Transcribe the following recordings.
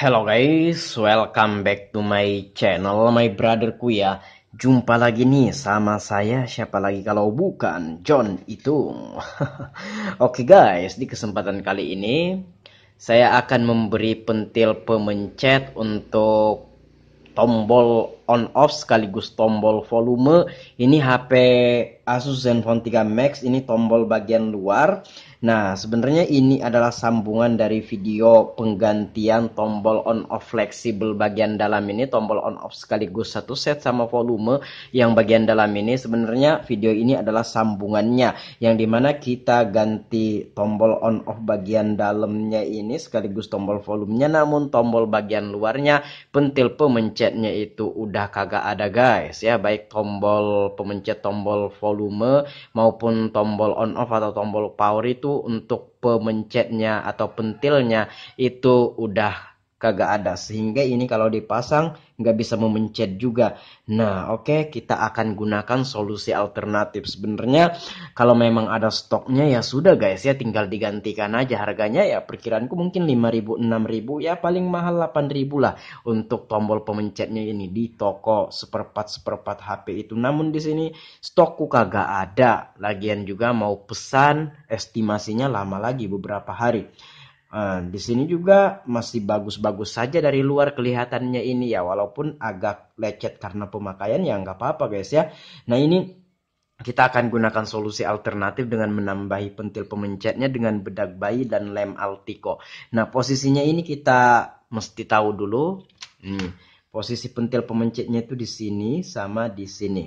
Hello guys, welcome back to my channel, my brotherku ya. Jumpa lagi nih sama saya, siapa lagi kalau bukan John itu. Oke okay guys, di kesempatan kali ini saya akan memberi pentil pemencet untuk tombol on off sekaligus tombol volume. Ini HP Asus Zenfone 3 Max, ini tombol bagian luar. Nah, sebenarnya ini adalah sambungan dari video penggantian tombol on off fleksibel bagian dalam ini, tombol on off sekaligus satu set sama volume yang bagian dalam ini. Sebenarnya video ini adalah sambungannya yang dimana kita ganti tombol on off bagian dalamnya ini sekaligus tombol volumenya, namun tombol bagian luarnya pentil pemencetnya itu udah kagak ada guys ya, baik tombol pemencet tombol volume maupun tombol on off atau tombol power itu untuk pemencetnya atau pentilnya itu udah kagak ada sehingga ini kalau dipasang nggak bisa memencet juga nah oke okay, kita akan gunakan solusi alternatif sebenarnya kalau memang ada stoknya ya sudah guys ya tinggal digantikan aja harganya ya perkiranku mungkin 5000 6000 ya paling mahal 8000 lah untuk tombol pemencetnya ini di toko seperempat seperempat HP itu namun di sini stokku kagak ada lagian juga mau pesan estimasinya lama lagi beberapa hari Nah, di sini juga masih bagus-bagus saja dari luar kelihatannya ini ya walaupun agak lecet karena pemakaian ya nggak apa-apa guys ya. Nah ini kita akan gunakan solusi alternatif dengan menambahi pentil pemencetnya dengan bedak bayi dan lem altiko. Nah posisinya ini kita mesti tahu dulu. Hmm, posisi pentil pemencetnya itu di sini sama di sini.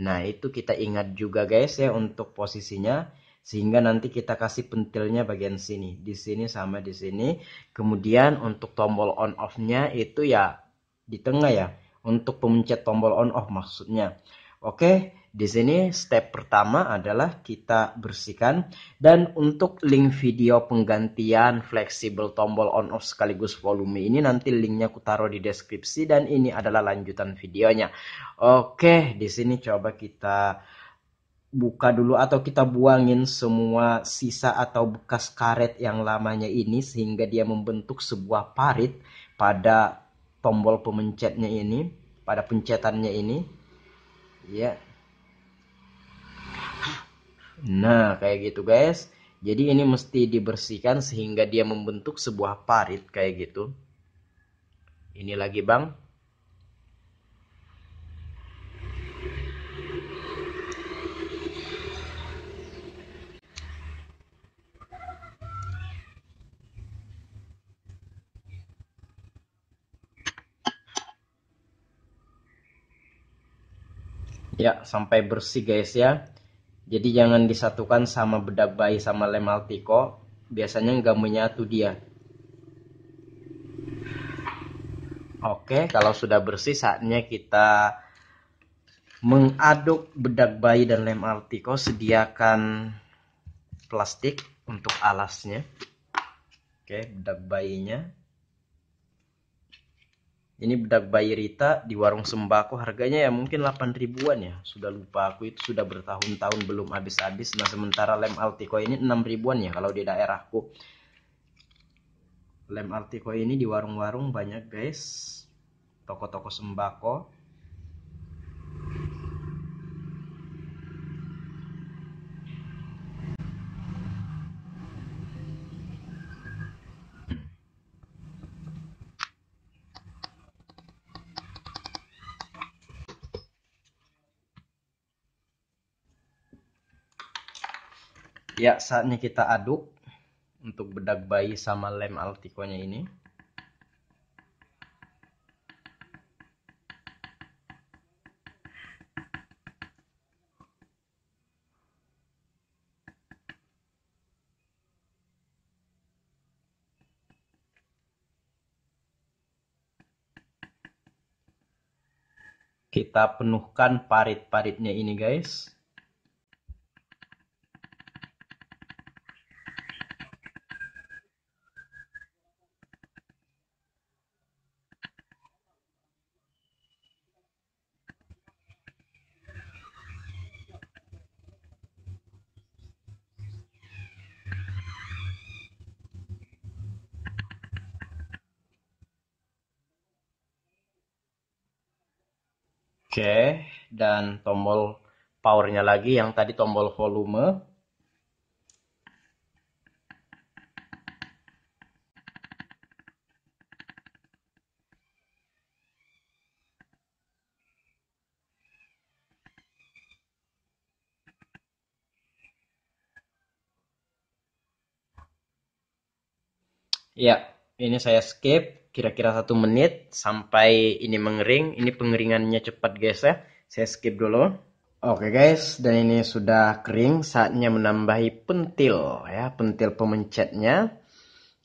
Nah itu kita ingat juga guys ya untuk posisinya sehingga nanti kita kasih pentilnya bagian sini di sini sama di sini kemudian untuk tombol on off nya itu ya di tengah ya untuk pemencet tombol on off maksudnya oke di sini step pertama adalah kita bersihkan dan untuk link video penggantian fleksibel tombol on off sekaligus volume ini nanti linknya aku taruh di deskripsi dan ini adalah lanjutan videonya oke di sini coba kita buka dulu atau kita buangin semua sisa atau bekas karet yang lamanya ini sehingga dia membentuk sebuah parit pada tombol pemencetnya ini, pada pencetannya ini. Ya. Nah, kayak gitu guys. Jadi ini mesti dibersihkan sehingga dia membentuk sebuah parit kayak gitu. Ini lagi, Bang. ya sampai bersih guys ya jadi jangan disatukan sama bedak bayi sama lem altiko biasanya nggak menyatu dia oke kalau sudah bersih saatnya kita mengaduk bedak bayi dan lem altiko sediakan plastik untuk alasnya oke bedak bayinya ini bedak bayi Rita di warung sembako harganya ya mungkin 8 ribuan ya sudah lupa aku itu sudah bertahun-tahun belum habis-habis nah sementara lem Altico ini 6 ribuan ya kalau di daerahku lem Altico ini di warung-warung banyak guys toko-toko sembako Ya, saatnya kita aduk untuk bedak bayi sama lem altikonya ini. Kita penuhkan parit-paritnya ini guys. Oke, dan tombol powernya lagi yang tadi tombol volume. Ya, ini saya skip kira-kira satu menit sampai ini mengering. Ini pengeringannya cepat guys ya. Saya skip dulu. Oke guys, dan ini sudah kering. Saatnya menambahi pentil ya, pentil pemencetnya.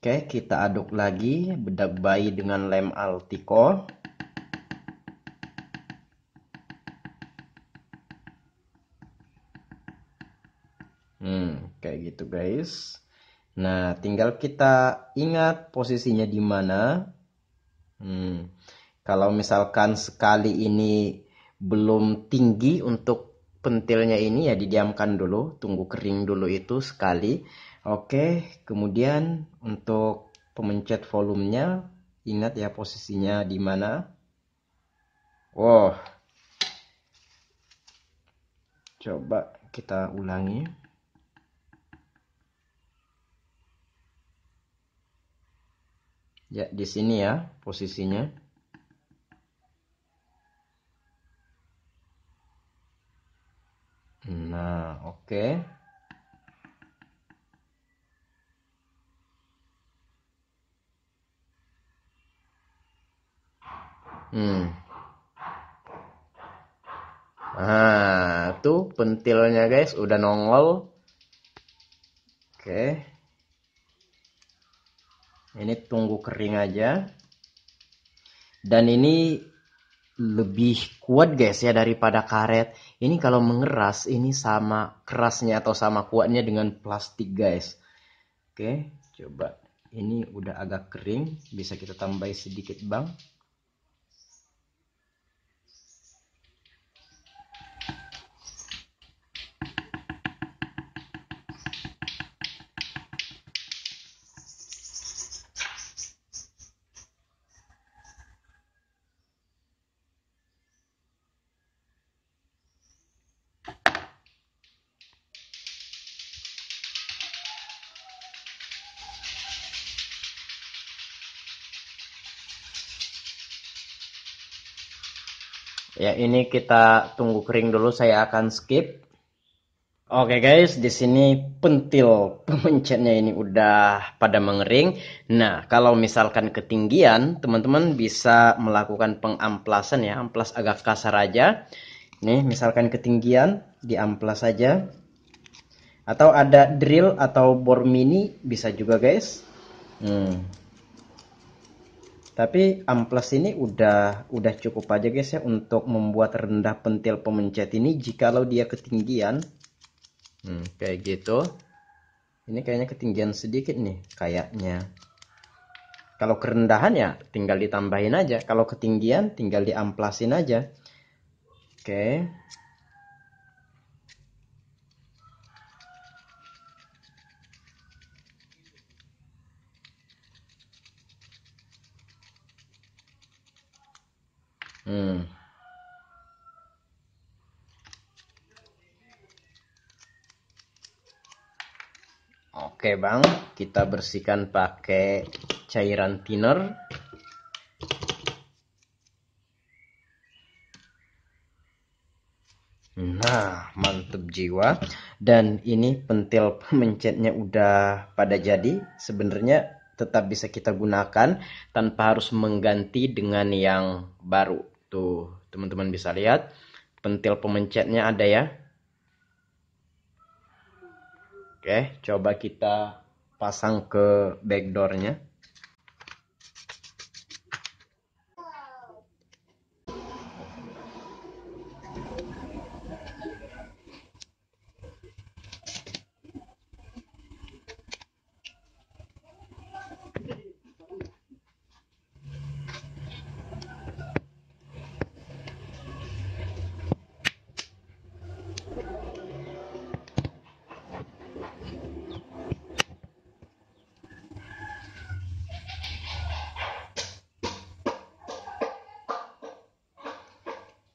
Oke, kita aduk lagi bedak bayi dengan lem Altiko. Hmm, kayak gitu guys. Nah, tinggal kita ingat posisinya di mana. Hmm. Kalau misalkan sekali ini belum tinggi untuk pentilnya ini ya didiamkan dulu, tunggu kering dulu itu sekali. Oke, kemudian untuk pemencet volumenya ingat ya posisinya di mana. Wow. Coba kita ulangi. Ya, di sini ya posisinya. Nah, oke. Okay. Hmm. Ah, tuh pentilnya guys, udah nongol. Oke. Okay ini tunggu kering aja dan ini lebih kuat guys ya daripada karet ini kalau mengeras ini sama kerasnya atau sama kuatnya dengan plastik guys oke coba ini udah agak kering bisa kita tambahin sedikit bang Ya, ini kita tunggu kering dulu. Saya akan skip. Oke okay guys, di sini pentil pemencetnya ini udah pada mengering. Nah, kalau misalkan ketinggian, teman-teman bisa melakukan pengamplasan ya, amplas agak kasar aja. Nih, misalkan ketinggian, di amplas saja. Atau ada drill atau bor mini bisa juga guys. Hmm, tapi amplas ini udah udah cukup aja guys ya untuk membuat rendah pentil pemencet ini jikalau dia ketinggian hmm, kayak gitu ini kayaknya ketinggian sedikit nih kayaknya kalau kerendahan ya tinggal ditambahin aja kalau ketinggian tinggal diamplasin aja oke okay. Hmm. Oke bang, kita bersihkan pakai cairan thinner. Nah, mantep jiwa. Dan ini pentil pemencetnya udah pada jadi. Sebenarnya tetap bisa kita gunakan tanpa harus mengganti dengan yang baru. Tuh, teman-teman bisa lihat pentil pemencetnya ada ya. Oke, coba kita pasang ke backdoornya.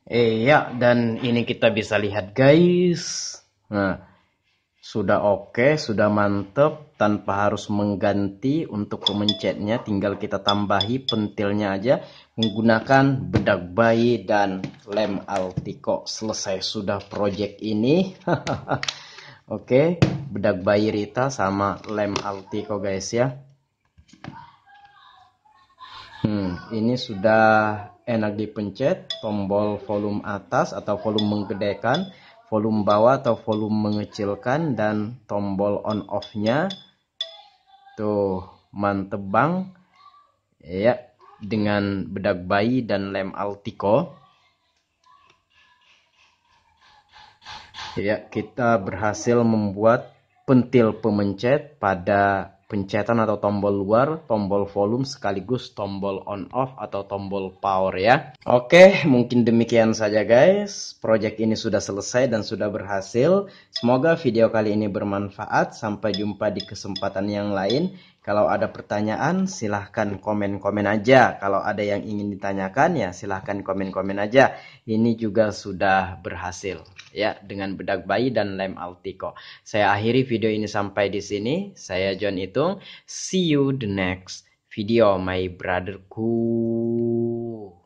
Iya, dan ini kita bisa lihat guys. Nah, sudah oke, okay, sudah mantep tanpa harus mengganti untuk memencetnya. Tinggal kita tambahi pentilnya aja menggunakan bedak bayi dan lem altiko. Selesai sudah project ini. oke, okay, bedak bayi Rita sama lem altiko guys ya. Hmm, ini sudah enak dipencet tombol volume atas atau volume menggedekan, volume bawah atau volume mengecilkan dan tombol on off-nya. Tuh, mantep bang. Ya, dengan bedak bayi dan lem Altico. Ya, kita berhasil membuat pentil pemencet pada pencetan atau tombol luar, tombol volume sekaligus tombol on off atau tombol power ya. Oke, mungkin demikian saja guys. Project ini sudah selesai dan sudah berhasil. Semoga video kali ini bermanfaat. Sampai jumpa di kesempatan yang lain. Kalau ada pertanyaan, silahkan komen-komen aja. Kalau ada yang ingin ditanyakan, ya silahkan komen-komen aja. Ini juga sudah berhasil ya dengan bedak bayi dan lem altiko. Saya akhiri video ini sampai di sini. Saya John Itung. See you the next video, my brotherku.